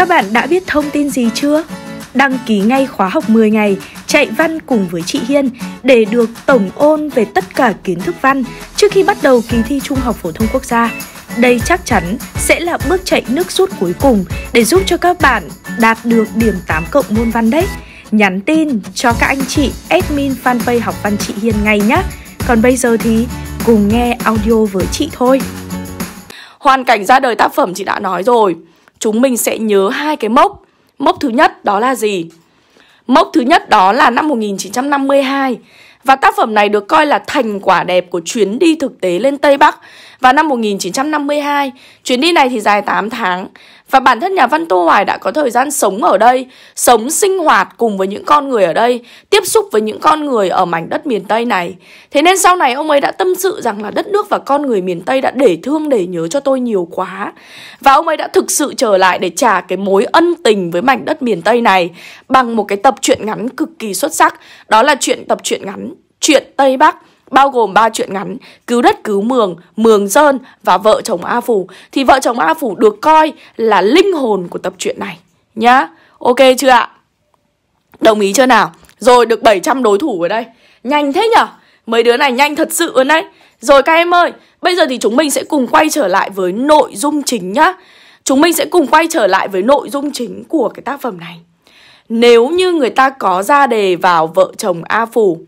Các bạn đã biết thông tin gì chưa? Đăng ký ngay khóa học 10 ngày chạy văn cùng với chị Hiên để được tổng ôn về tất cả kiến thức văn trước khi bắt đầu kỳ thi Trung học Phổ thông Quốc gia. Đây chắc chắn sẽ là bước chạy nước rút cuối cùng để giúp cho các bạn đạt được điểm 8 cộng môn văn đấy. Nhắn tin cho các anh chị admin fanpage học văn chị Hiên ngay nhé. Còn bây giờ thì cùng nghe audio với chị thôi. Hoàn cảnh ra đời tác phẩm chị đã nói rồi chúng mình sẽ nhớ hai cái mốc. Mốc thứ nhất đó là gì? Mốc thứ nhất đó là năm 1952 và tác phẩm này được coi là thành quả đẹp của chuyến đi thực tế lên Tây Bắc vào năm 1952. Chuyến đi này thì dài 8 tháng và bản thân nhà văn Tô Hoài đã có thời gian sống ở đây, sống sinh hoạt cùng với những con người ở đây, tiếp xúc với những con người ở mảnh đất miền Tây này. Thế nên sau này ông ấy đã tâm sự rằng là đất nước và con người miền Tây đã để thương để nhớ cho tôi nhiều quá. Và ông ấy đã thực sự trở lại để trả cái mối ân tình với mảnh đất miền Tây này bằng một cái tập truyện ngắn cực kỳ xuất sắc, đó là chuyện tập truyện ngắn Chuyện Tây Bắc bao gồm ba chuyện ngắn Cứu đất cứu mường, mường dơn và vợ chồng A Phủ Thì vợ chồng A Phủ được coi là linh hồn của tập truyện này Nhá, ok chưa ạ? Đồng ý chưa nào? Rồi được 700 đối thủ ở đây Nhanh thế nhở? Mấy đứa này nhanh thật sự ở đấy Rồi các em ơi, bây giờ thì chúng mình sẽ cùng quay trở lại với nội dung chính nhá Chúng mình sẽ cùng quay trở lại với nội dung chính của cái tác phẩm này Nếu như người ta có ra đề vào vợ chồng A Phủ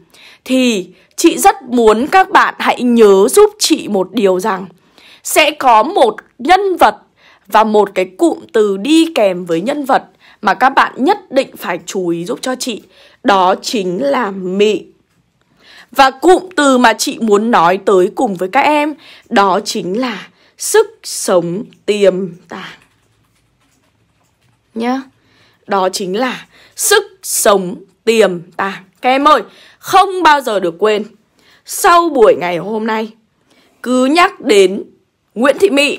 Thì chị rất muốn các bạn hãy nhớ giúp chị một điều rằng sẽ có một nhân vật và một cái cụm từ đi kèm với nhân vật mà các bạn nhất định phải chú ý giúp cho chị đó chính là mị và cụm từ mà chị muốn nói tới cùng với các em đó chính là sức sống tiềm tàng nhá đó chính là sức sống tiềm tàng các em ơi không bao giờ được quên sau buổi ngày hôm nay cứ nhắc đến Nguyễn Thị Mị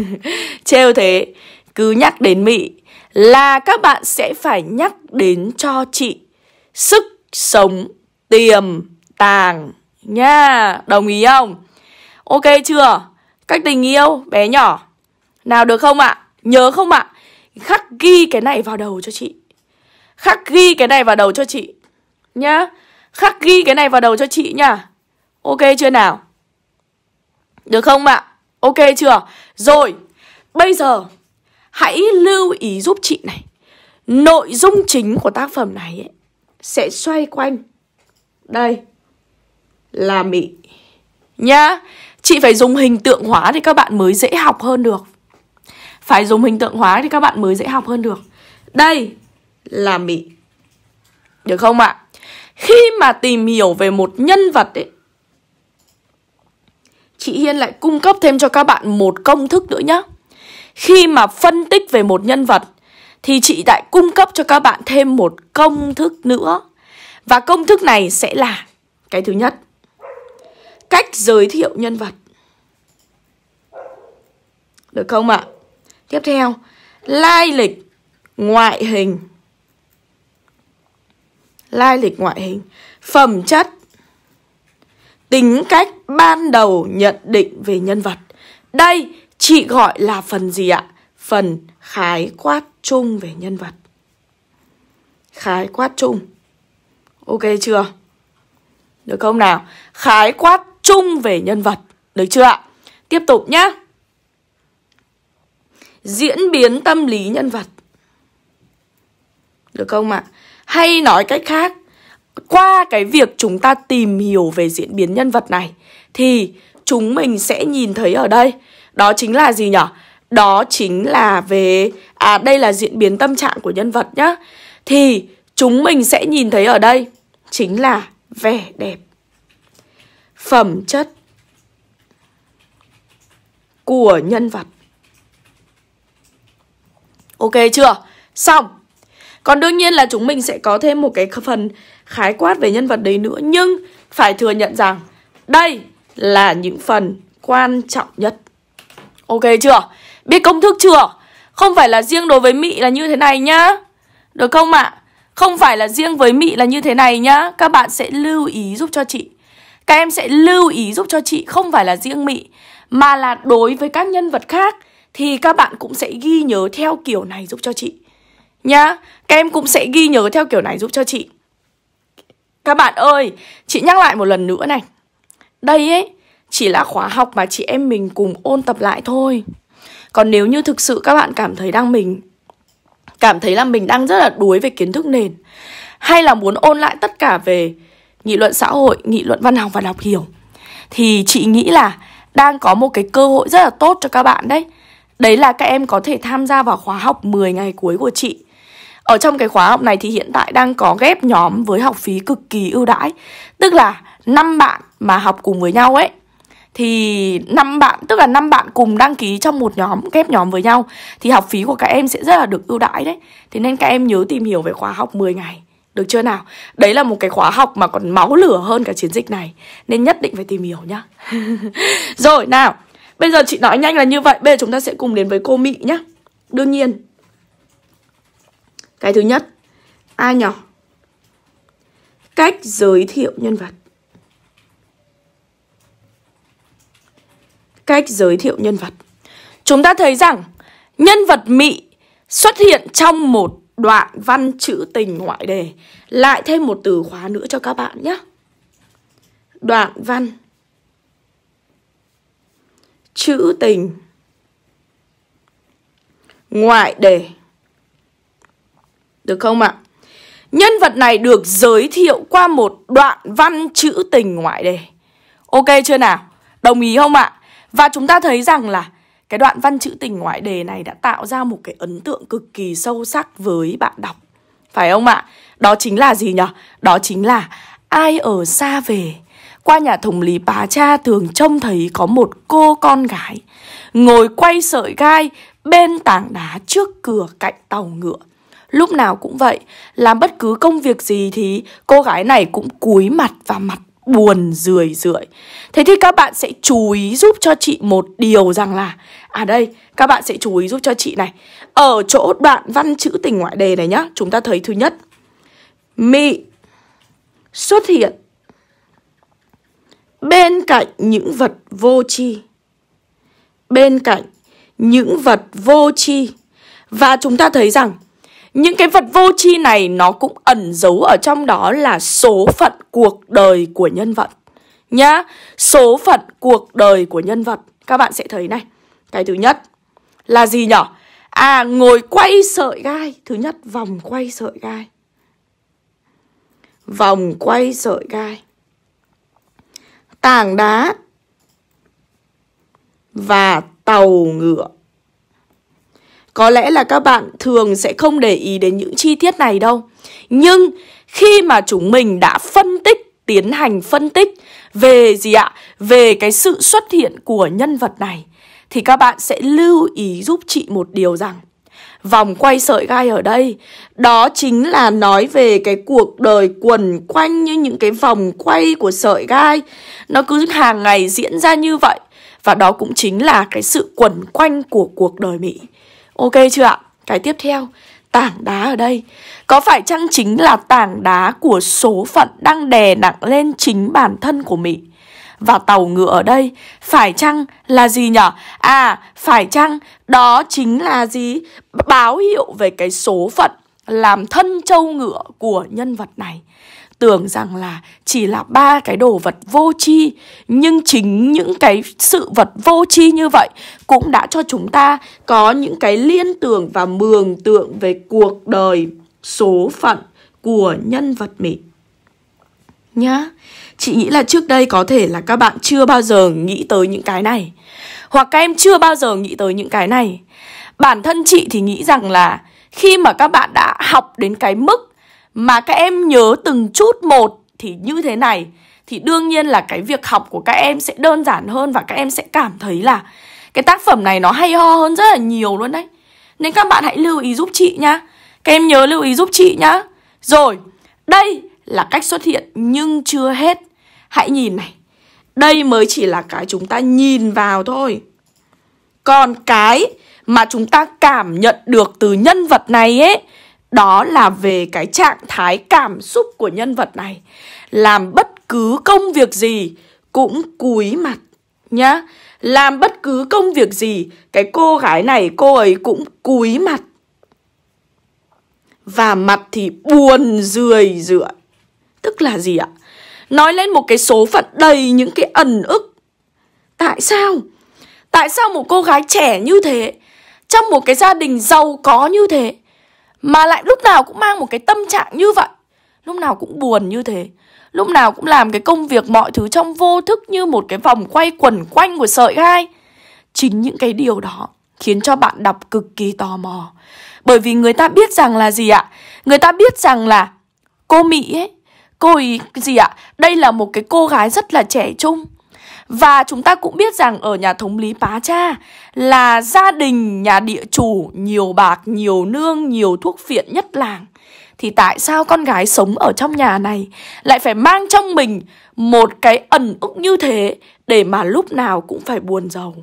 trêu thế cứ nhắc đến Mị là các bạn sẽ phải nhắc đến cho chị sức sống tiềm tàng nha đồng ý không ok chưa cách tình yêu bé nhỏ nào được không ạ nhớ không ạ khắc ghi cái này vào đầu cho chị khắc ghi cái này vào đầu cho chị nhá Khắc ghi cái này vào đầu cho chị nha Ok chưa nào Được không ạ Ok chưa Rồi Bây giờ Hãy lưu ý giúp chị này Nội dung chính của tác phẩm này ấy, Sẽ xoay quanh Đây Là Mỹ Nhá Chị phải dùng hình tượng hóa thì các bạn mới dễ học hơn được Phải dùng hình tượng hóa thì các bạn mới dễ học hơn được Đây là Mỹ Được không ạ? À? khi mà tìm hiểu về một nhân vật ấy chị Hiên lại cung cấp thêm cho các bạn một công thức nữa nhé. Khi mà phân tích về một nhân vật thì chị lại cung cấp cho các bạn thêm một công thức nữa. Và công thức này sẽ là cái thứ nhất. Cách giới thiệu nhân vật. Được không ạ? À? Tiếp theo, lai lịch, ngoại hình lai lịch ngoại hình, phẩm chất, tính cách ban đầu nhận định về nhân vật. Đây chị gọi là phần gì ạ? Phần khái quát chung về nhân vật. Khái quát chung. Ok chưa? Được không nào? Khái quát chung về nhân vật. Được chưa ạ? Tiếp tục nhá. Diễn biến tâm lý nhân vật. Được không ạ? À? hay nói cách khác qua cái việc chúng ta tìm hiểu về diễn biến nhân vật này thì chúng mình sẽ nhìn thấy ở đây đó chính là gì nhở đó chính là về à đây là diễn biến tâm trạng của nhân vật nhá thì chúng mình sẽ nhìn thấy ở đây chính là vẻ đẹp phẩm chất của nhân vật ok chưa xong còn đương nhiên là chúng mình sẽ có thêm một cái phần khái quát về nhân vật đấy nữa Nhưng phải thừa nhận rằng đây là những phần quan trọng nhất Ok chưa? Biết công thức chưa? Không phải là riêng đối với Mỹ là như thế này nhá Được không ạ? À? Không phải là riêng với Mỹ là như thế này nhá Các bạn sẽ lưu ý giúp cho chị Các em sẽ lưu ý giúp cho chị Không phải là riêng Mỹ Mà là đối với các nhân vật khác Thì các bạn cũng sẽ ghi nhớ theo kiểu này giúp cho chị Nhá, các em cũng sẽ ghi nhớ theo kiểu này giúp cho chị Các bạn ơi, chị nhắc lại một lần nữa này Đây ấy, chỉ là khóa học mà chị em mình cùng ôn tập lại thôi Còn nếu như thực sự các bạn cảm thấy đang mình Cảm thấy là mình đang rất là đuối về kiến thức nền Hay là muốn ôn lại tất cả về nghị luận xã hội, nghị luận văn học và đọc hiểu Thì chị nghĩ là đang có một cái cơ hội rất là tốt cho các bạn đấy Đấy là các em có thể tham gia vào khóa học 10 ngày cuối của chị ở trong cái khóa học này thì hiện tại đang có ghép nhóm với học phí cực kỳ ưu đãi Tức là năm bạn mà học cùng với nhau ấy thì năm bạn tức là năm bạn cùng đăng ký trong một nhóm ghép nhóm với nhau thì học phí của các em sẽ rất là được ưu đãi đấy thế nên các em nhớ tìm hiểu về khóa học 10 ngày được chưa nào đấy là một cái khóa học mà còn máu lửa hơn cả chiến dịch này nên nhất định phải tìm hiểu nhá rồi nào bây giờ chị nói nhanh là như vậy bây giờ chúng ta sẽ cùng đến với cô Mỹ nhá đương nhiên cái thứ nhất, A nhỏ. Cách giới thiệu nhân vật. Cách giới thiệu nhân vật. Chúng ta thấy rằng nhân vật Mị xuất hiện trong một đoạn văn chữ tình ngoại đề. Lại thêm một từ khóa nữa cho các bạn nhé. Đoạn văn chữ tình ngoại đề được không ạ? À? Nhân vật này được giới thiệu qua một đoạn văn chữ tình ngoại đề Ok chưa nào? Đồng ý không ạ? À? Và chúng ta thấy rằng là cái đoạn văn chữ tình ngoại đề này đã tạo ra một cái ấn tượng cực kỳ sâu sắc với bạn đọc. Phải không ạ? À? Đó chính là gì nhỉ? Đó chính là ai ở xa về. Qua nhà thùng lý bà cha thường trông thấy có một cô con gái ngồi quay sợi gai bên tảng đá trước cửa cạnh tàu ngựa lúc nào cũng vậy làm bất cứ công việc gì thì cô gái này cũng cúi mặt và mặt buồn rười rượi thế thì các bạn sẽ chú ý giúp cho chị một điều rằng là à đây các bạn sẽ chú ý giúp cho chị này ở chỗ đoạn văn chữ tình ngoại đề này nhá chúng ta thấy thứ nhất mị xuất hiện bên cạnh những vật vô tri bên cạnh những vật vô tri và chúng ta thấy rằng những cái vật vô tri này nó cũng ẩn giấu ở trong đó là số phận cuộc đời của nhân vật nhá số phận cuộc đời của nhân vật các bạn sẽ thấy này cái thứ nhất là gì nhở à ngồi quay sợi gai thứ nhất vòng quay sợi gai vòng quay sợi gai tảng đá và tàu ngựa có lẽ là các bạn thường sẽ không để ý đến những chi tiết này đâu. Nhưng khi mà chúng mình đã phân tích, tiến hành phân tích về gì ạ? Về cái sự xuất hiện của nhân vật này thì các bạn sẽ lưu ý giúp chị một điều rằng vòng quay sợi gai ở đây đó chính là nói về cái cuộc đời quần quanh như những cái vòng quay của sợi gai nó cứ hàng ngày diễn ra như vậy và đó cũng chính là cái sự quẩn quanh của cuộc đời mỹ Ok chưa ạ? Cái tiếp theo, tảng đá ở đây có phải chăng chính là tảng đá của số phận đang đè nặng lên chính bản thân của Mỹ? Và tàu ngựa ở đây phải chăng là gì nhở? À, phải chăng đó chính là gì? Báo hiệu về cái số phận làm thân châu ngựa của nhân vật này tưởng rằng là chỉ là ba cái đồ vật vô tri nhưng chính những cái sự vật vô tri như vậy cũng đã cho chúng ta có những cái liên tưởng và mường tượng về cuộc đời số phận của nhân vật mình nhá chị nghĩ là trước đây có thể là các bạn chưa bao giờ nghĩ tới những cái này hoặc các em chưa bao giờ nghĩ tới những cái này bản thân chị thì nghĩ rằng là khi mà các bạn đã học đến cái mức mà các em nhớ từng chút một thì như thế này thì đương nhiên là cái việc học của các em sẽ đơn giản hơn và các em sẽ cảm thấy là cái tác phẩm này nó hay ho hơn rất là nhiều luôn đấy. Nên các bạn hãy lưu ý giúp chị nhá. Các em nhớ lưu ý giúp chị nhá. Rồi, đây là cách xuất hiện nhưng chưa hết. Hãy nhìn này. Đây mới chỉ là cái chúng ta nhìn vào thôi. Còn cái mà chúng ta cảm nhận được từ nhân vật này ấy đó là về cái trạng thái cảm xúc của nhân vật này làm bất cứ công việc gì cũng cúi mặt nhá làm bất cứ công việc gì cái cô gái này cô ấy cũng cúi mặt và mặt thì buồn rười rượi tức là gì ạ nói lên một cái số phận đầy những cái ẩn ức tại sao tại sao một cô gái trẻ như thế trong một cái gia đình giàu có như thế mà lại lúc nào cũng mang một cái tâm trạng như vậy lúc nào cũng buồn như thế lúc nào cũng làm cái công việc mọi thứ trong vô thức như một cái vòng quay quẩn quanh của sợi gai chính những cái điều đó khiến cho bạn đọc cực kỳ tò mò bởi vì người ta biết rằng là gì ạ người ta biết rằng là cô mỹ ấy cô ấy gì ạ đây là một cái cô gái rất là trẻ trung và chúng ta cũng biết rằng ở nhà thống lý Pá Cha là gia đình nhà địa chủ nhiều bạc, nhiều nương, nhiều thuốc phiện nhất làng. Thì tại sao con gái sống ở trong nhà này lại phải mang trong mình một cái ẩn ức như thế để mà lúc nào cũng phải buồn giàu?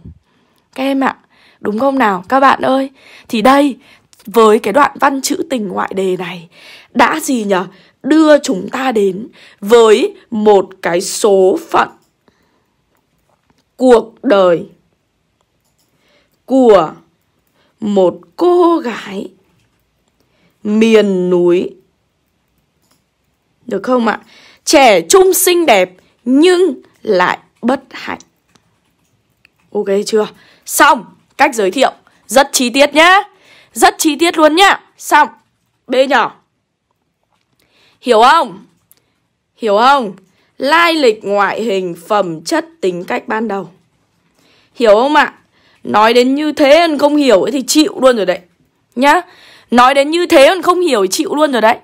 Các em ạ, đúng không nào các bạn ơi? Thì đây, với cái đoạn văn chữ tình ngoại đề này đã gì nhở? Đưa chúng ta đến với một cái số phận cuộc đời của một cô gái miền núi được không ạ trẻ trung xinh đẹp nhưng lại bất hạnh ok chưa xong cách giới thiệu rất chi tiết nhá rất chi tiết luôn nhá xong b nhỏ hiểu không hiểu không lai lịch ngoại hình, phẩm chất, tính cách ban đầu. Hiểu không ạ? Nói đến như thế còn không hiểu thì chịu luôn rồi đấy. Nhá. Nói đến như thế còn không hiểu chịu luôn rồi đấy.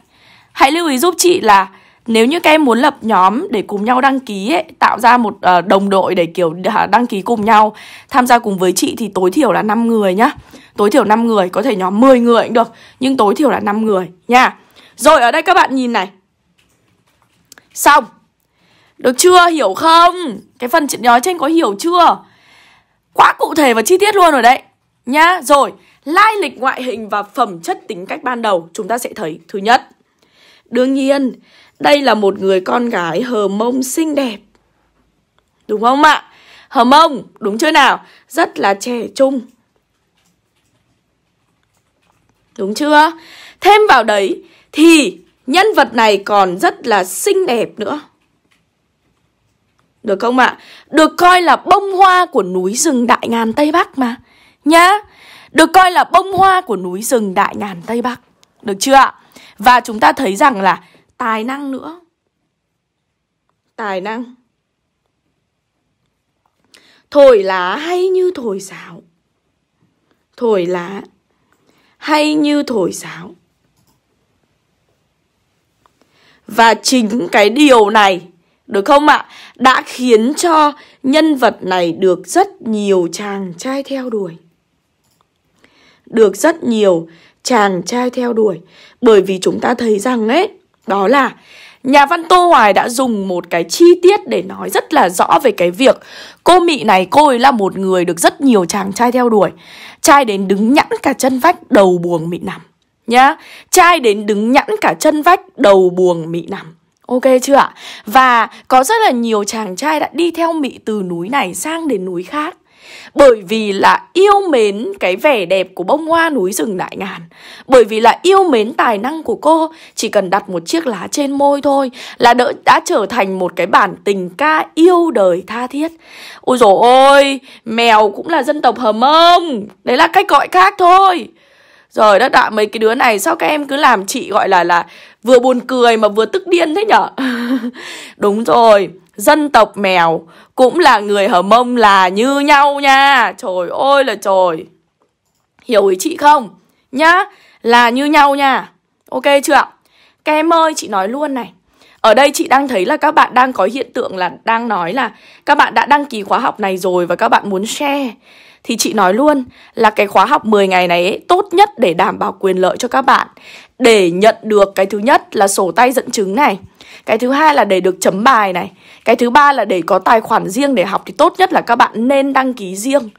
Hãy lưu ý giúp chị là nếu như các em muốn lập nhóm để cùng nhau đăng ký ấy, tạo ra một uh, đồng đội để kiểu đăng ký cùng nhau, tham gia cùng với chị thì tối thiểu là 5 người nhá. Tối thiểu 5 người, có thể nhóm 10 người cũng được, nhưng tối thiểu là 5 người nha. Rồi ở đây các bạn nhìn này. Xong. Được chưa? Hiểu không? Cái phần chuyện nói trên có hiểu chưa? Quá cụ thể và chi tiết luôn rồi đấy. Nhá, rồi. Lai lịch ngoại hình và phẩm chất tính cách ban đầu chúng ta sẽ thấy. Thứ nhất, đương nhiên, đây là một người con gái hờ mông xinh đẹp. Đúng không ạ? À? Hờ mông, đúng chưa nào? Rất là trẻ trung. Đúng chưa? Thêm vào đấy thì nhân vật này còn rất là xinh đẹp nữa được không ạ? À? Được coi là bông hoa của núi rừng Đại Ngàn Tây Bắc mà, nhá. Được coi là bông hoa của núi rừng Đại Ngàn Tây Bắc, được chưa ạ? Và chúng ta thấy rằng là tài năng nữa. Tài năng. Thổi lá hay như thổi sáo. Thổi lá hay như thổi sáo. Và chính cái điều này được không ạ? À? Đã khiến cho nhân vật này được rất nhiều chàng trai theo đuổi. Được rất nhiều chàng trai theo đuổi. Bởi vì chúng ta thấy rằng ấy, đó là nhà văn Tô Hoài đã dùng một cái chi tiết để nói rất là rõ về cái việc cô Mị này, cô ấy là một người được rất nhiều chàng trai theo đuổi. Trai đến đứng nhẵn cả chân vách đầu buồng Mị nằm. Nhá, trai đến đứng nhẵn cả chân vách đầu buồng Mị nằm. Ok chưa ạ? Và có rất là nhiều chàng trai đã đi theo Mỹ từ núi này sang đến núi khác bởi vì là yêu mến cái vẻ đẹp của bông hoa núi rừng đại ngàn bởi vì là yêu mến tài năng của cô chỉ cần đặt một chiếc lá trên môi thôi là đỡ đã trở thành một cái bản tình ca yêu đời tha thiết ôi dồi ôi mèo cũng là dân tộc hầm ông đấy là cách gọi khác thôi rồi đất ạ, mấy cái đứa này sao các em cứ làm chị gọi là là vừa buồn cười mà vừa tức điên thế nhở? Đúng rồi, dân tộc mèo cũng là người Hờ Mông là như nhau nha. Trời ơi là trời. Hiểu ý chị không? Nhá, là như nhau nha. Ok chưa ạ? Các em ơi, chị nói luôn này. Ở đây chị đang thấy là các bạn đang có hiện tượng là đang nói là các bạn đã đăng ký khóa học này rồi và các bạn muốn share thì chị nói luôn là cái khóa học 10 ngày này ấy, tốt nhất để đảm bảo quyền lợi cho các bạn để nhận được cái thứ nhất là sổ tay dẫn chứng này cái thứ hai là để được chấm bài này cái thứ ba là để có tài khoản riêng để học thì tốt nhất là các bạn nên đăng ký riêng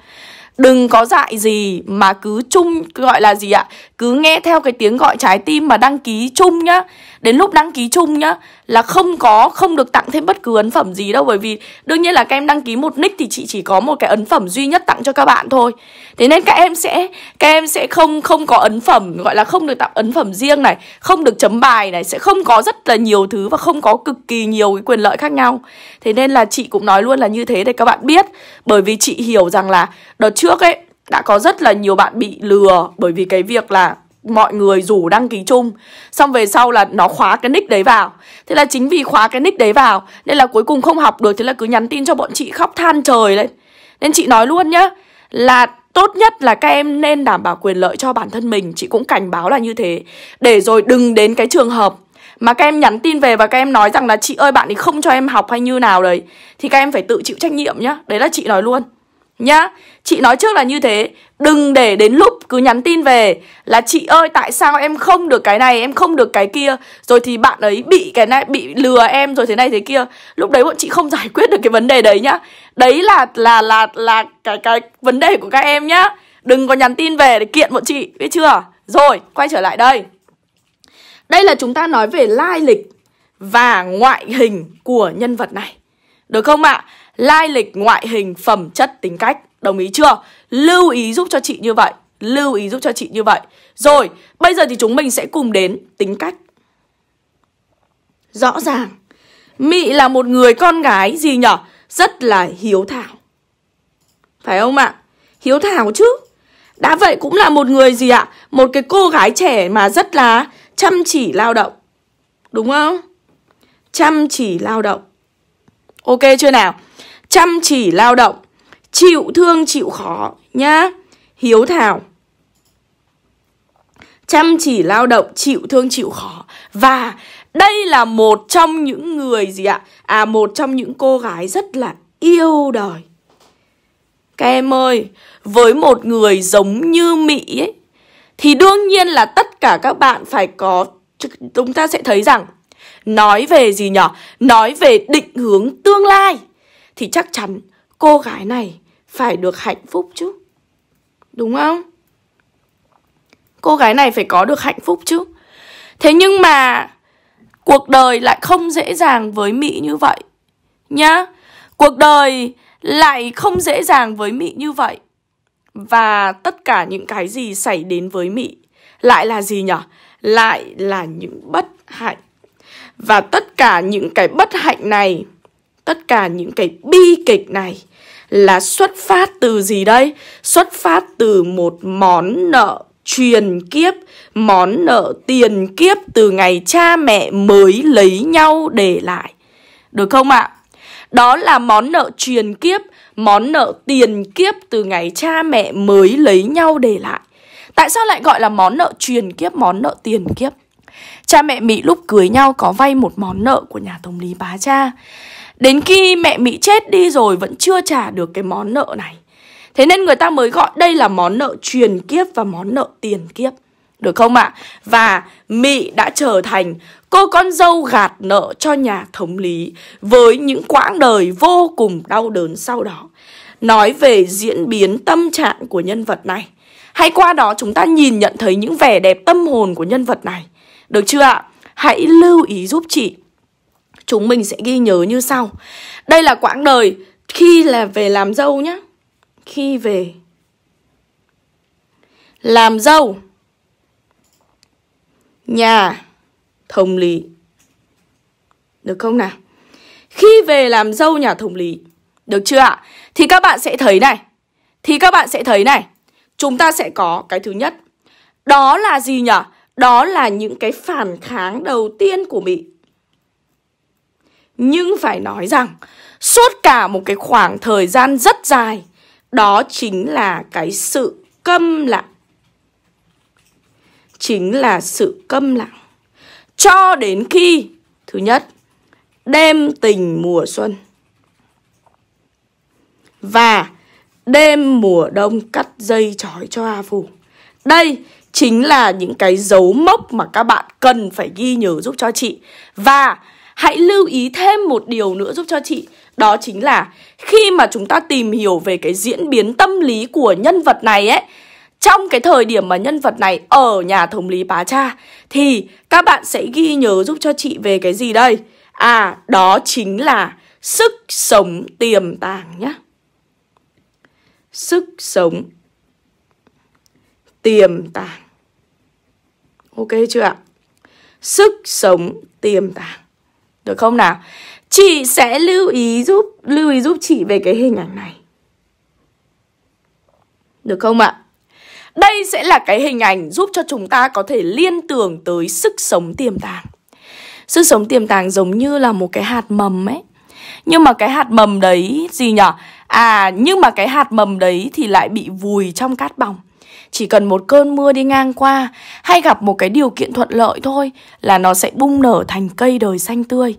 đừng có dạy gì mà cứ chung gọi là gì ạ cứ nghe theo cái tiếng gọi trái tim mà đăng ký chung nhá đến lúc đăng ký chung nhá là không có không được tặng thêm bất cứ ấn phẩm gì đâu bởi vì đương nhiên là các em đăng ký một nick thì chị chỉ có một cái ấn phẩm duy nhất tặng cho các bạn thôi thế nên các em sẽ các em sẽ không không có ấn phẩm gọi là không được tặng ấn phẩm riêng này không được chấm bài này sẽ không có rất là nhiều thứ và không có cực kỳ nhiều cái quyền lợi khác nhau thế nên là chị cũng nói luôn là như thế để các bạn biết bởi vì chị hiểu rằng là đợt trước ấy đã có rất là nhiều bạn bị lừa bởi vì cái việc là mọi người rủ đăng ký chung Xong về sau là nó khóa cái nick đấy vào Thế là chính vì khóa cái nick đấy vào Nên là cuối cùng không học được Thế là cứ nhắn tin cho bọn chị khóc than trời lên Nên chị nói luôn nhá Là tốt nhất là các em nên đảm bảo quyền lợi cho bản thân mình Chị cũng cảnh báo là như thế Để rồi đừng đến cái trường hợp mà các em nhắn tin về và các em nói rằng là chị ơi bạn ấy không cho em học hay như nào đấy thì các em phải tự chịu trách nhiệm nhá đấy là chị nói luôn nhá. Chị nói trước là như thế, đừng để đến lúc cứ nhắn tin về là chị ơi tại sao em không được cái này, em không được cái kia, rồi thì bạn ấy bị cái này bị lừa em rồi thế này thế kia. Lúc đấy bọn chị không giải quyết được cái vấn đề đấy nhá. Đấy là là là là cái cái vấn đề của các em nhá. Đừng có nhắn tin về để kiện bọn chị, biết chưa? Rồi, quay trở lại đây. Đây là chúng ta nói về lai lịch và ngoại hình của nhân vật này được không ạ? À? Lai lịch, ngoại hình, phẩm chất, tính cách Đồng ý chưa? Lưu ý giúp cho chị như vậy Lưu ý giúp cho chị như vậy Rồi, bây giờ thì chúng mình sẽ cùng đến tính cách Rõ ràng Mị là một người con gái gì nhở? Rất là hiếu thảo Phải không ạ? À? Hiếu thảo chứ Đã vậy cũng là một người gì ạ? À? Một cái cô gái trẻ mà rất là chăm chỉ lao động Đúng không? Chăm chỉ lao động Ok chưa nào? Chăm chỉ lao động, chịu thương chịu khó nhá, hiếu thảo. Chăm chỉ lao động, chịu thương chịu khó và đây là một trong những người gì ạ? À một trong những cô gái rất là yêu đời. Các em ơi, với một người giống như Mỹ ấy thì đương nhiên là tất cả các bạn phải có chúng ta sẽ thấy rằng nói về gì nhở? Nói về định hướng tương lai Thì chắc chắn cô gái này phải được hạnh phúc chứ Đúng không? Cô gái này phải có được hạnh phúc chứ Thế nhưng mà cuộc đời lại không dễ dàng với Mỹ như vậy Nhá Cuộc đời lại không dễ dàng với Mỹ như vậy Và tất cả những cái gì xảy đến với Mỹ Lại là gì nhở? Lại là những bất hạnh và tất cả những cái bất hạnh này tất cả những cái bi kịch này là xuất phát từ gì đây xuất phát từ một món nợ truyền kiếp món nợ tiền kiếp từ ngày cha mẹ mới lấy nhau để lại được không ạ đó là món nợ truyền kiếp món nợ tiền kiếp từ ngày cha mẹ mới lấy nhau để lại tại sao lại gọi là món nợ truyền kiếp món nợ tiền kiếp Cha mẹ Mỹ lúc cưới nhau có vay một món nợ của nhà tổng lý bá cha Đến khi mẹ Mỹ chết đi rồi vẫn chưa trả được cái món nợ này Thế nên người ta mới gọi đây là món nợ truyền kiếp và món nợ tiền kiếp được không ạ? À? Và Mỹ đã trở thành cô con dâu gạt nợ cho nhà thống lý với những quãng đời vô cùng đau đớn sau đó. Nói về diễn biến tâm trạng của nhân vật này, hay qua đó chúng ta nhìn nhận thấy những vẻ đẹp tâm hồn của nhân vật này. Được chưa ạ? Hãy lưu ý giúp chị Chúng mình sẽ ghi nhớ như sau Đây là quãng đời khi là về làm dâu nhá Khi về Làm dâu Nhà Thống lý Được không nào? Khi về làm dâu nhà thống lý Được chưa ạ? Thì các bạn sẽ thấy này Thì các bạn sẽ thấy này Chúng ta sẽ có cái thứ nhất Đó là gì nhỉ? Đó là những cái phản kháng đầu tiên của Mỹ. Nhưng phải nói rằng, suốt cả một cái khoảng thời gian rất dài, đó chính là cái sự câm lặng. Chính là sự câm lặng. Cho đến khi, thứ nhất, đêm tình mùa xuân và đêm mùa đông cắt dây trói cho A Phủ. Đây chính là những cái dấu mốc mà các bạn cần phải ghi nhớ giúp cho chị. Và hãy lưu ý thêm một điều nữa giúp cho chị, đó chính là khi mà chúng ta tìm hiểu về cái diễn biến tâm lý của nhân vật này ấy, trong cái thời điểm mà nhân vật này ở nhà thống lý Pá Cha thì các bạn sẽ ghi nhớ giúp cho chị về cái gì đây? À, đó chính là sức sống tiềm tàng nhé. Sức sống tiềm tàng. Ok chưa ạ? Sức sống tiềm tàng. Được không nào? Chị sẽ lưu ý giúp lưu ý giúp chị về cái hình ảnh này. Được không ạ? Đây sẽ là cái hình ảnh giúp cho chúng ta có thể liên tưởng tới sức sống tiềm tàng. Sức sống tiềm tàng giống như là một cái hạt mầm ấy. Nhưng mà cái hạt mầm đấy gì nhở? À, nhưng mà cái hạt mầm đấy thì lại bị vùi trong cát bòng chỉ cần một cơn mưa đi ngang qua hay gặp một cái điều kiện thuận lợi thôi là nó sẽ bung nở thành cây đời xanh tươi.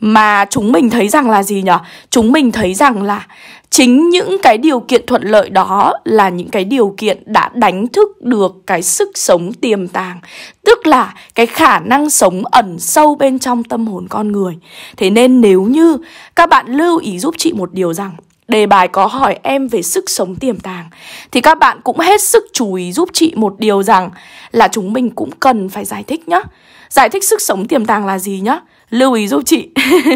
Mà chúng mình thấy rằng là gì nhở? Chúng mình thấy rằng là chính những cái điều kiện thuận lợi đó là những cái điều kiện đã đánh thức được cái sức sống tiềm tàng, tức là cái khả năng sống ẩn sâu bên trong tâm hồn con người. Thế nên nếu như các bạn lưu ý giúp chị một điều rằng đề bài có hỏi em về sức sống tiềm tàng thì các bạn cũng hết sức chú ý giúp chị một điều rằng là chúng mình cũng cần phải giải thích nhá. Giải thích sức sống tiềm tàng là gì nhá? Lưu ý giúp chị.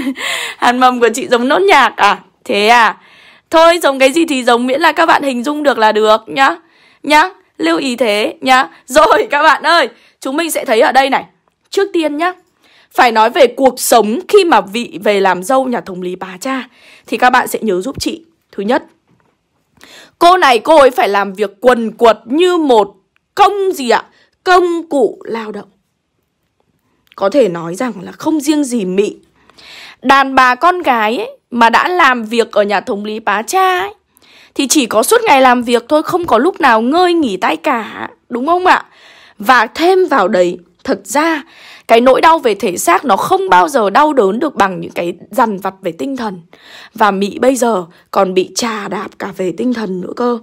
Hàn mầm của chị giống nốt nhạc à? Thế à? Thôi giống cái gì thì giống miễn là các bạn hình dung được là được nhá. Nhá, lưu ý thế nhá. Rồi các bạn ơi, chúng mình sẽ thấy ở đây này. Trước tiên nhá, phải nói về cuộc sống khi mà vị về làm dâu nhà thống lý bà cha thì các bạn sẽ nhớ giúp chị. Thứ nhất, cô này cô ấy phải làm việc quần quật như một công gì ạ? Công cụ lao động. Có thể nói rằng là không riêng gì Mỹ. Đàn bà con gái ấy, mà đã làm việc ở nhà thống lý Pá Cha ấy, thì chỉ có suốt ngày làm việc thôi, không có lúc nào ngơi nghỉ tay cả, đúng không ạ? Và thêm vào đấy, thật ra cái nỗi đau về thể xác nó không bao giờ đau đớn được bằng những cái dằn vặt về tinh thần và mỹ bây giờ còn bị trà đạp cả về tinh thần nữa cơ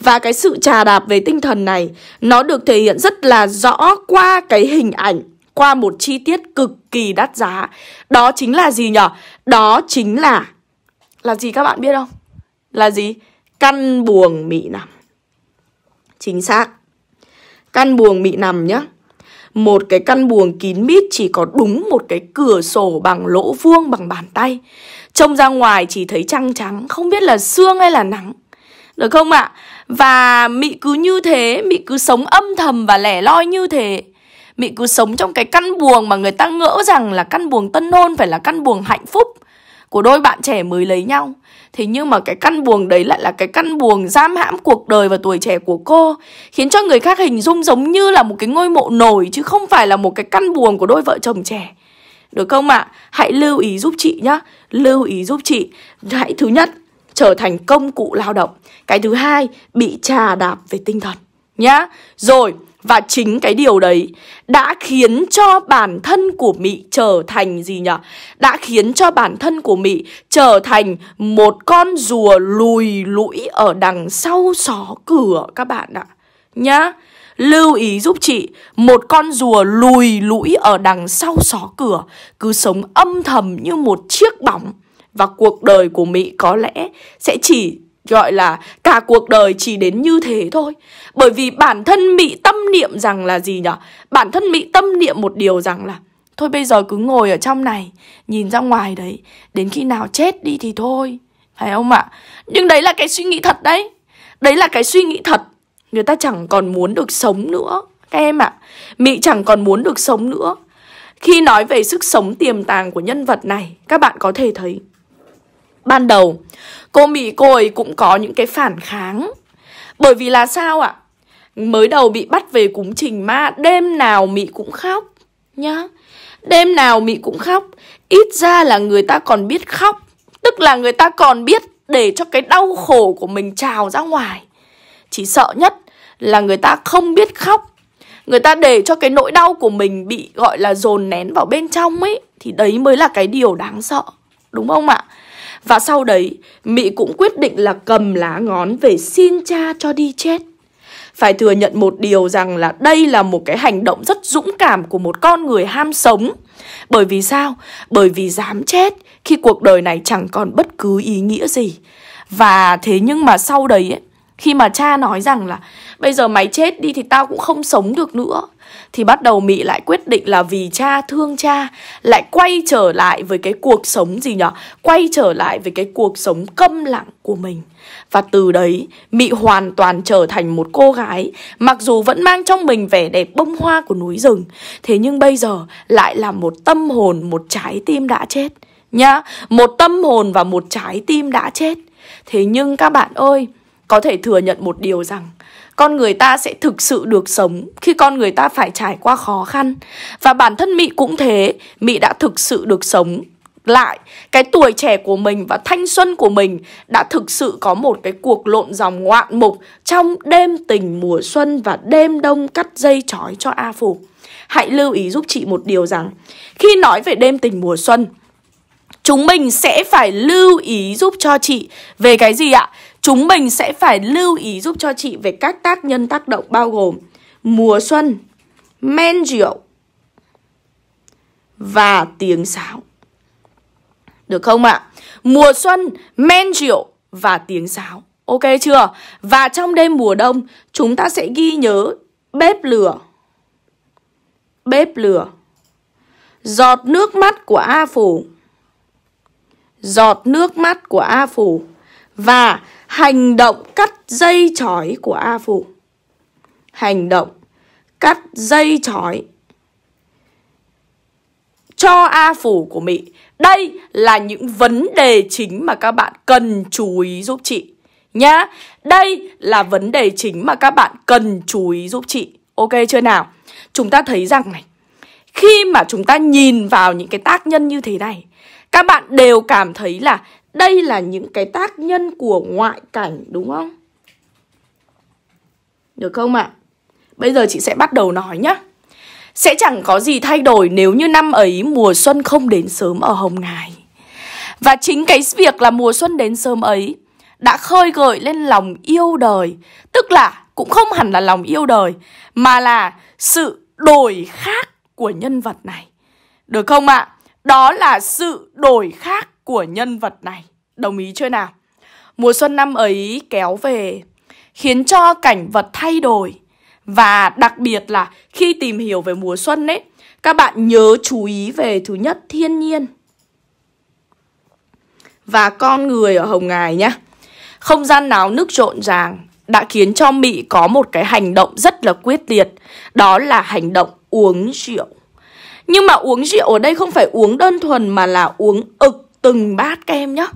và cái sự trà đạp về tinh thần này nó được thể hiện rất là rõ qua cái hình ảnh qua một chi tiết cực kỳ đắt giá đó chính là gì nhở đó chính là là gì các bạn biết không là gì căn buồng mỹ nằm chính xác căn buồng mỹ nằm nhá một cái căn buồng kín mít chỉ có đúng một cái cửa sổ bằng lỗ vuông bằng bàn tay. Trông ra ngoài chỉ thấy trăng trắng, không biết là sương hay là nắng. Được không ạ? À? Và Mị cứ như thế, Mị cứ sống âm thầm và lẻ loi như thế. Mị cứ sống trong cái căn buồng mà người ta ngỡ rằng là căn buồng tân hôn phải là căn buồng hạnh phúc của đôi bạn trẻ mới lấy nhau thế nhưng mà cái căn buồng đấy lại là cái căn buồng giam hãm cuộc đời và tuổi trẻ của cô khiến cho người khác hình dung giống như là một cái ngôi mộ nổi chứ không phải là một cái căn buồng của đôi vợ chồng trẻ được không ạ? À? Hãy lưu ý giúp chị nhá Lưu ý giúp chị Hãy thứ nhất, trở thành công cụ lao động Cái thứ hai, bị trà đạp về tinh thần Nhá Rồi, và chính cái điều đấy đã khiến cho bản thân của mỹ trở thành gì nhỉ? Đã khiến cho bản thân của mỹ trở thành một con rùa lùi lũi ở đằng sau xó cửa các bạn ạ. Nhá. Lưu ý giúp chị Một con rùa lùi lũi ở đằng sau xó cửa Cứ sống âm thầm như một chiếc bóng Và cuộc đời của Mỹ có lẽ sẽ chỉ Gọi là cả cuộc đời chỉ đến như thế thôi Bởi vì bản thân bị tâm niệm rằng là gì nhở Bản thân bị tâm niệm một điều rằng là Thôi bây giờ cứ ngồi ở trong này Nhìn ra ngoài đấy Đến khi nào chết đi thì thôi Phải không ạ? Nhưng đấy là cái suy nghĩ thật đấy Đấy là cái suy nghĩ thật Người ta chẳng còn muốn được sống nữa Các em ạ à, Mị chẳng còn muốn được sống nữa Khi nói về sức sống tiềm tàng của nhân vật này Các bạn có thể thấy ban đầu Cô Mỹ cô ấy cũng có những cái phản kháng Bởi vì là sao ạ? Mới đầu bị bắt về cúng trình ma Đêm nào Mỹ cũng khóc Nhá Đêm nào Mỹ cũng khóc Ít ra là người ta còn biết khóc Tức là người ta còn biết để cho cái đau khổ của mình trào ra ngoài Chỉ sợ nhất là người ta không biết khóc Người ta để cho cái nỗi đau của mình bị gọi là dồn nén vào bên trong ấy Thì đấy mới là cái điều đáng sợ Đúng không ạ? Và sau đấy, Mỹ cũng quyết định là cầm lá ngón về xin cha cho đi chết. Phải thừa nhận một điều rằng là đây là một cái hành động rất dũng cảm của một con người ham sống. Bởi vì sao? Bởi vì dám chết khi cuộc đời này chẳng còn bất cứ ý nghĩa gì. Và thế nhưng mà sau đấy ấy, khi mà cha nói rằng là bây giờ mày chết đi thì tao cũng không sống được nữa thì bắt đầu mị lại quyết định là vì cha thương cha lại quay trở lại với cái cuộc sống gì nhở quay trở lại với cái cuộc sống câm lặng của mình và từ đấy mị hoàn toàn trở thành một cô gái mặc dù vẫn mang trong mình vẻ đẹp bông hoa của núi rừng thế nhưng bây giờ lại là một tâm hồn một trái tim đã chết nhá một tâm hồn và một trái tim đã chết thế nhưng các bạn ơi có thể thừa nhận một điều rằng con người ta sẽ thực sự được sống khi con người ta phải trải qua khó khăn và bản thân mị cũng thế mị đã thực sự được sống lại cái tuổi trẻ của mình và thanh xuân của mình đã thực sự có một cái cuộc lộn dòng ngoạn mục trong đêm tình mùa xuân và đêm đông cắt dây trói cho A Phủ. Hãy lưu ý giúp chị một điều rằng khi nói về đêm tình mùa xuân chúng mình sẽ phải lưu ý giúp cho chị về cái gì ạ? Chúng mình sẽ phải lưu ý giúp cho chị về các tác nhân tác động bao gồm mùa xuân, men rượu và tiếng sáo. Được không ạ? À? Mùa xuân, men rượu và tiếng sáo. Ok chưa? Và trong đêm mùa đông, chúng ta sẽ ghi nhớ bếp lửa. Bếp lửa. Giọt nước mắt của A Phủ. Giọt nước mắt của A Phủ. Và Hành động cắt dây chói của A Phủ Hành động cắt dây chói cho A Phủ của Mỹ Đây là những vấn đề chính mà các bạn cần chú ý giúp chị Nhá, đây là vấn đề chính mà các bạn cần chú ý giúp chị Ok chưa nào? Chúng ta thấy rằng này Khi mà chúng ta nhìn vào những cái tác nhân như thế này Các bạn đều cảm thấy là đây là những cái tác nhân của ngoại cảnh đúng không được không ạ à? bây giờ chị sẽ bắt đầu nói nhé sẽ chẳng có gì thay đổi nếu như năm ấy mùa xuân không đến sớm ở hồng ngài và chính cái việc là mùa xuân đến sớm ấy đã khơi gợi lên lòng yêu đời tức là cũng không hẳn là lòng yêu đời mà là sự đổi khác của nhân vật này được không ạ à? đó là sự đổi khác của nhân vật này Đồng ý chưa nào? Mùa xuân năm ấy kéo về Khiến cho cảnh vật thay đổi Và đặc biệt là khi tìm hiểu về mùa xuân ấy Các bạn nhớ chú ý về thứ nhất thiên nhiên Và con người ở Hồng Ngài nhé Không gian náo nước rộn ràng đã khiến cho Mỹ có một cái hành động rất là quyết liệt Đó là hành động uống rượu Nhưng mà uống rượu ở đây không phải uống đơn thuần mà là uống ực từng bát các em nhá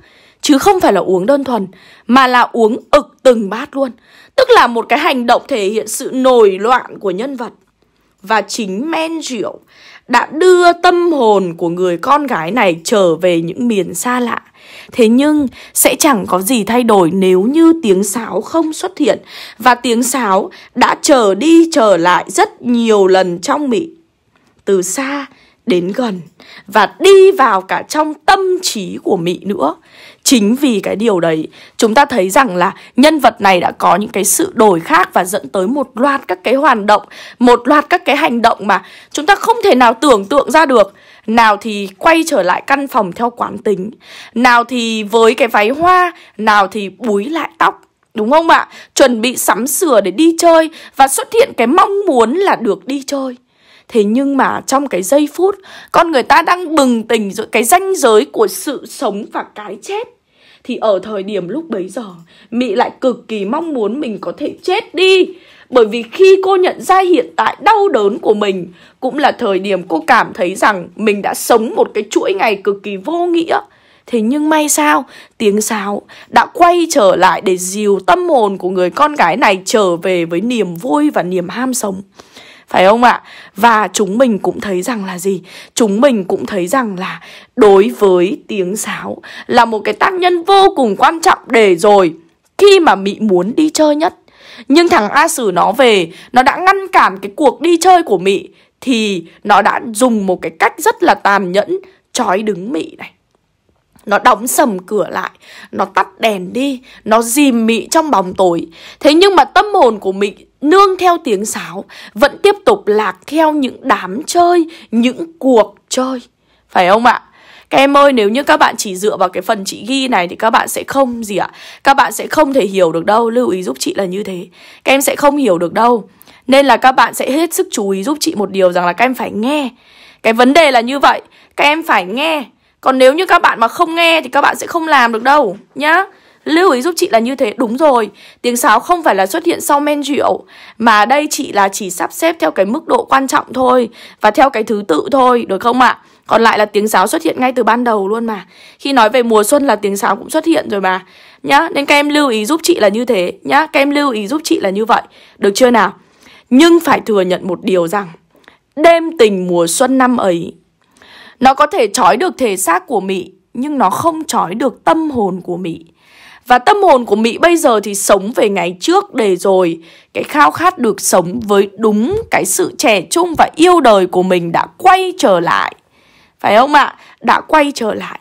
Chứ không phải là uống đơn thuần Mà là uống ực từng bát luôn Tức là một cái hành động thể hiện sự nổi loạn của nhân vật Và chính men rượu đã đưa tâm hồn của người con gái này trở về những miền xa lạ. Thế nhưng sẽ chẳng có gì thay đổi nếu như tiếng sáo không xuất hiện và tiếng sáo đã trở đi trở lại rất nhiều lần trong mị Từ xa đến gần và đi vào cả trong tâm trí của mị nữa. Chính vì cái điều đấy, chúng ta thấy rằng là nhân vật này đã có những cái sự đổi khác và dẫn tới một loạt các cái hoạt động, một loạt các cái hành động mà chúng ta không thể nào tưởng tượng ra được. Nào thì quay trở lại căn phòng theo quán tính, nào thì với cái váy hoa, nào thì búi lại tóc, Đúng không ạ? Chuẩn bị sắm sửa để đi chơi và xuất hiện cái mong muốn là được đi chơi thế nhưng mà trong cái giây phút con người ta đang bừng tỉnh rồi cái ranh giới của sự sống và cái chết thì ở thời điểm lúc bấy giờ mị lại cực kỳ mong muốn mình có thể chết đi bởi vì khi cô nhận ra hiện tại đau đớn của mình cũng là thời điểm cô cảm thấy rằng mình đã sống một cái chuỗi ngày cực kỳ vô nghĩa Thế nhưng may sao, tiếng sáo đã quay trở lại để dìu tâm hồn của người con gái này trở về với niềm vui và niềm ham sống phải không ạ? Và chúng mình cũng thấy rằng là gì? Chúng mình cũng thấy rằng là đối với tiếng sáo là một cái tác nhân vô cùng quan trọng để rồi khi mà mị muốn đi chơi nhất nhưng thằng A Sử nó về Nó đã ngăn cản cái cuộc đi chơi của mị Thì nó đã dùng một cái cách rất là tàn nhẫn Trói đứng mị này nó đóng sầm cửa lại Nó tắt đèn đi Nó dìm mị trong bóng tối Thế nhưng mà tâm hồn của mị nương theo tiếng sáo vẫn tiếp tục lạc theo những đám chơi, những cuộc chơi. Phải không ạ? Các em ơi, nếu như các bạn chỉ dựa vào cái phần chị ghi này thì các bạn sẽ không gì ạ? Các bạn sẽ không thể hiểu được đâu, lưu ý giúp chị là như thế. Các em sẽ không hiểu được đâu. Nên là các bạn sẽ hết sức chú ý giúp chị một điều rằng là các em phải nghe. Cái vấn đề là như vậy, các em phải nghe. Còn nếu như các bạn mà không nghe thì các bạn sẽ không làm được đâu nhá. Lưu ý giúp chị là như thế Đúng rồi, tiếng sáo không phải là xuất hiện sau men rượu Mà đây chị là chỉ sắp xếp theo cái mức độ quan trọng thôi Và theo cái thứ tự thôi, được không ạ? À? Còn lại là tiếng sáo xuất hiện ngay từ ban đầu luôn mà Khi nói về mùa xuân là tiếng sáo cũng xuất hiện rồi mà Nhá, nên các em lưu ý giúp chị là như thế Nhá, các em lưu ý giúp chị là như vậy Được chưa nào? Nhưng phải thừa nhận một điều rằng Đêm tình mùa xuân năm ấy Nó có thể trói được thể xác của Mỹ Nhưng nó không trói được tâm hồn của Mỹ và tâm hồn của Mỹ bây giờ thì sống về ngày trước để rồi Cái khao khát được sống với đúng cái sự trẻ trung và yêu đời của mình đã quay trở lại Phải không ạ? Đã quay trở lại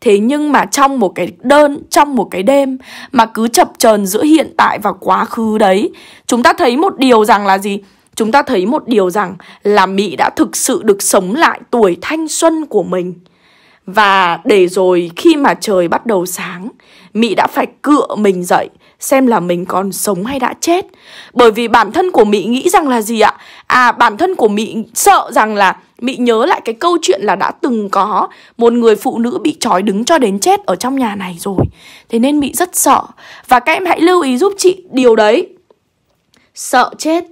Thế nhưng mà trong một cái đơn, trong một cái đêm Mà cứ chập chờn giữa hiện tại và quá khứ đấy Chúng ta thấy một điều rằng là gì? Chúng ta thấy một điều rằng là Mỹ đã thực sự được sống lại tuổi thanh xuân của mình Và để rồi khi mà trời bắt đầu sáng Mỹ đã phải cựa mình dậy xem là mình còn sống hay đã chết. Bởi vì bản thân của Mỹ nghĩ rằng là gì ạ? À bản thân của Mỹ sợ rằng là Mỹ nhớ lại cái câu chuyện là đã từng có một người phụ nữ bị trói đứng cho đến chết ở trong nhà này rồi. Thế nên Mỹ rất sợ. Và các em hãy lưu ý giúp chị điều đấy. Sợ chết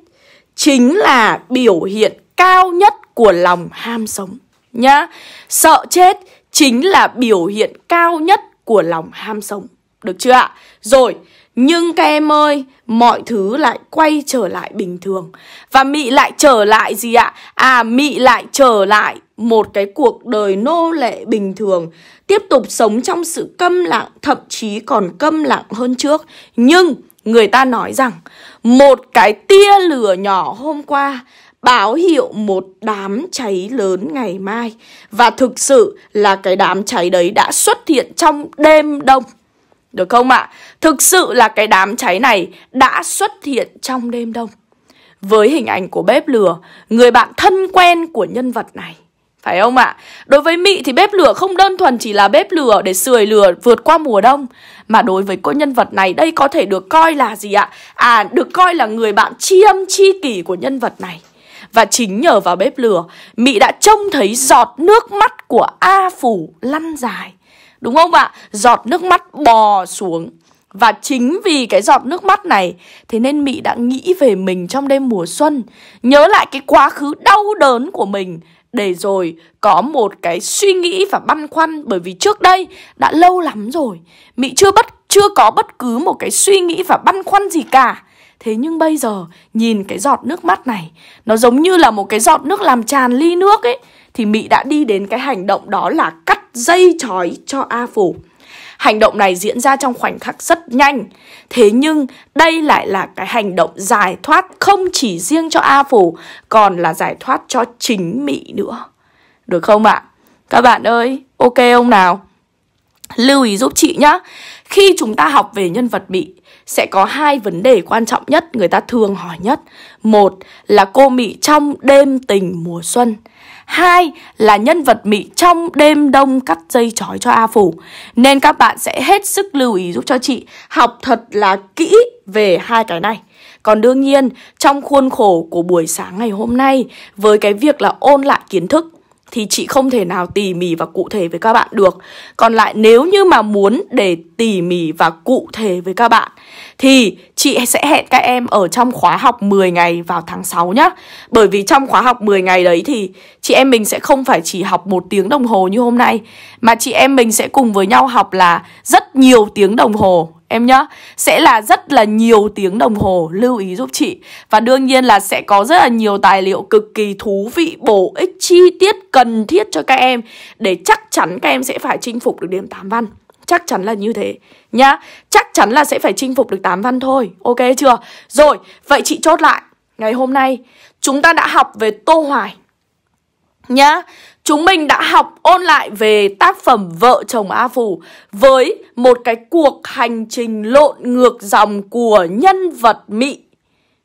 chính là biểu hiện cao nhất của lòng ham sống nhá. Sợ chết chính là biểu hiện cao nhất của lòng ham sống. Được chưa ạ? Rồi, nhưng các em ơi, mọi thứ lại quay trở lại bình thường. Và Mị lại trở lại gì ạ? À, Mị lại trở lại một cái cuộc đời nô lệ bình thường. Tiếp tục sống trong sự câm lặng, thậm chí còn câm lặng hơn trước. Nhưng người ta nói rằng một cái tia lửa nhỏ hôm qua báo hiệu một đám cháy lớn ngày mai. Và thực sự là cái đám cháy đấy đã xuất hiện trong đêm đông. Được không ạ? À? Thực sự là cái đám cháy này đã xuất hiện trong đêm đông. Với hình ảnh của bếp lửa, người bạn thân quen của nhân vật này. Phải không ạ? À? Đối với Mị thì bếp lửa không đơn thuần chỉ là bếp lửa để sưởi lửa vượt qua mùa đông Mà đối với cô nhân vật này đây có thể được coi là gì ạ? À? à, được coi là người bạn chiêm chi kỷ của nhân vật này và chính nhờ vào bếp lửa, mị đã trông thấy giọt nước mắt của A Phủ lăn dài. Đúng không ạ? Giọt nước mắt bò xuống. Và chính vì cái giọt nước mắt này Thế nên mị đã nghĩ về mình trong đêm mùa xuân Nhớ lại cái quá khứ đau đớn của mình Để rồi có một cái suy nghĩ và băn khoăn Bởi vì trước đây đã lâu lắm rồi mị chưa bất chưa có bất cứ một cái suy nghĩ và băn khoăn gì cả Thế nhưng bây giờ nhìn cái giọt nước mắt này Nó giống như là một cái giọt nước làm tràn ly nước ấy Thì Mỹ đã đi đến cái hành động đó là cắt dây chói cho A Phủ Hành động này diễn ra trong khoảnh khắc rất nhanh Thế nhưng đây lại là cái hành động giải thoát không chỉ riêng cho A Phủ Còn là giải thoát cho chính Mỹ nữa Được không ạ? À? Các bạn ơi, ok không nào? Lưu ý giúp chị nhá Khi chúng ta học về nhân vật mỹ sẽ có hai vấn đề quan trọng nhất người ta thường hỏi nhất. Một là cô Mỹ trong đêm tình mùa xuân. Hai là nhân vật Mỹ trong đêm đông cắt dây chói cho A Phủ. Nên các bạn sẽ hết sức lưu ý giúp cho chị học thật là kỹ về hai cái này. Còn đương nhiên, trong khuôn khổ của buổi sáng ngày hôm nay, với cái việc là ôn lại kiến thức thì chị không thể nào tỉ mỉ và cụ thể với các bạn được. Còn lại nếu như mà muốn để tỉ mỉ và cụ thể với các bạn thì chị sẽ hẹn các em ở trong khóa học 10 ngày vào tháng 6 nhá. Bởi vì trong khóa học 10 ngày đấy thì chị em mình sẽ không phải chỉ học một tiếng đồng hồ như hôm nay mà chị em mình sẽ cùng với nhau học là rất nhiều tiếng đồng hồ em nhá sẽ là rất là nhiều tiếng đồng hồ lưu ý giúp chị và đương nhiên là sẽ có rất là nhiều tài liệu cực kỳ thú vị bổ ích chi tiết cần thiết cho các em để chắc chắn các em sẽ phải chinh phục được điểm 8 văn chắc chắn là như thế nhá chắc chắn là sẽ phải chinh phục được 8 văn thôi ok chưa rồi vậy chị chốt lại ngày hôm nay chúng ta đã học về tô hoài nhá Chúng mình đã học ôn lại về tác phẩm Vợ chồng A Phù với một cái cuộc hành trình lộn ngược dòng của nhân vật Mị.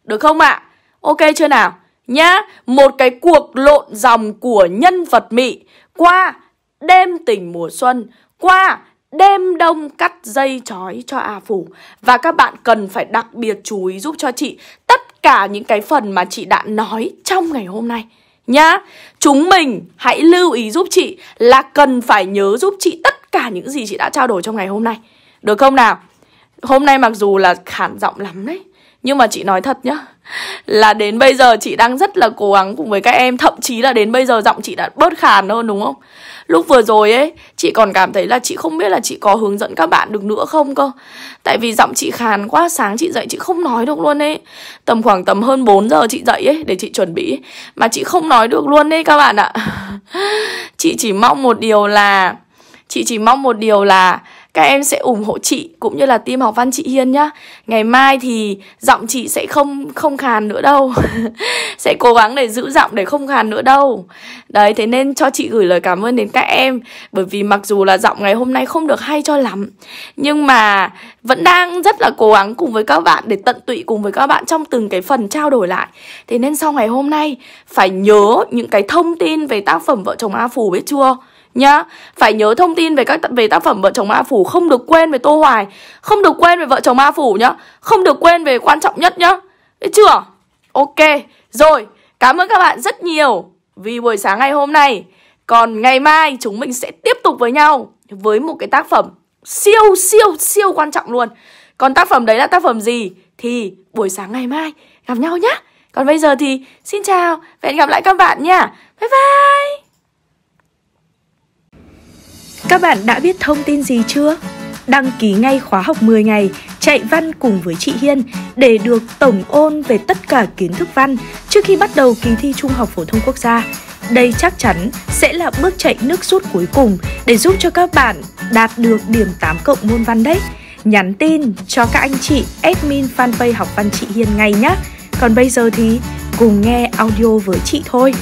Được không ạ? À? Ok chưa nào? Nhá, một cái cuộc lộn dòng của nhân vật Mị qua đêm tình mùa xuân, qua đêm đông cắt dây chói cho A Phủ. Và các bạn cần phải đặc biệt chú ý giúp cho chị tất cả những cái phần mà chị đã nói trong ngày hôm nay nhá Chúng mình hãy lưu ý giúp chị là cần phải nhớ giúp chị tất cả những gì chị đã trao đổi trong ngày hôm nay Được không nào? Hôm nay mặc dù là khản giọng lắm đấy Nhưng mà chị nói thật nhá là đến bây giờ chị đang rất là cố gắng cùng với các em thậm chí là đến bây giờ giọng chị đã bớt khàn hơn đúng không lúc vừa rồi ấy chị còn cảm thấy là chị không biết là chị có hướng dẫn các bạn được nữa không cơ tại vì giọng chị khàn quá sáng chị dậy chị không nói được luôn ấy tầm khoảng tầm hơn 4 giờ chị dậy ấy để chị chuẩn bị mà chị không nói được luôn ấy các bạn ạ chị chỉ mong một điều là chị chỉ mong một điều là các em sẽ ủng hộ chị cũng như là team học văn chị Hiên nhá. Ngày mai thì giọng chị sẽ không không khàn nữa đâu. sẽ cố gắng để giữ giọng để không khàn nữa đâu. Đấy thế nên cho chị gửi lời cảm ơn đến các em bởi vì mặc dù là giọng ngày hôm nay không được hay cho lắm nhưng mà vẫn đang rất là cố gắng cùng với các bạn để tận tụy cùng với các bạn trong từng cái phần trao đổi lại. Thế nên sau ngày hôm nay phải nhớ những cái thông tin về tác phẩm vợ chồng A Phù biết chưa? nhá phải nhớ thông tin về các về tác phẩm vợ chồng ma phủ không được quên về tô hoài không được quên về vợ chồng ma phủ nhá không được quên về quan trọng nhất nhá Đấy chưa ok rồi cảm ơn các bạn rất nhiều vì buổi sáng ngày hôm nay còn ngày mai chúng mình sẽ tiếp tục với nhau với một cái tác phẩm siêu siêu siêu quan trọng luôn còn tác phẩm đấy là tác phẩm gì thì buổi sáng ngày mai gặp nhau nhá còn bây giờ thì xin chào và hẹn gặp lại các bạn nha bye bye các bạn đã biết thông tin gì chưa? Đăng ký ngay khóa học 10 ngày chạy văn cùng với chị Hiên để được tổng ôn về tất cả kiến thức văn trước khi bắt đầu kỳ thi Trung học Phổ thông Quốc gia. Đây chắc chắn sẽ là bước chạy nước rút cuối cùng để giúp cho các bạn đạt được điểm 8 cộng môn văn đấy. Nhắn tin cho các anh chị admin fanpage học văn chị Hiên ngay nhé. Còn bây giờ thì cùng nghe audio với chị thôi.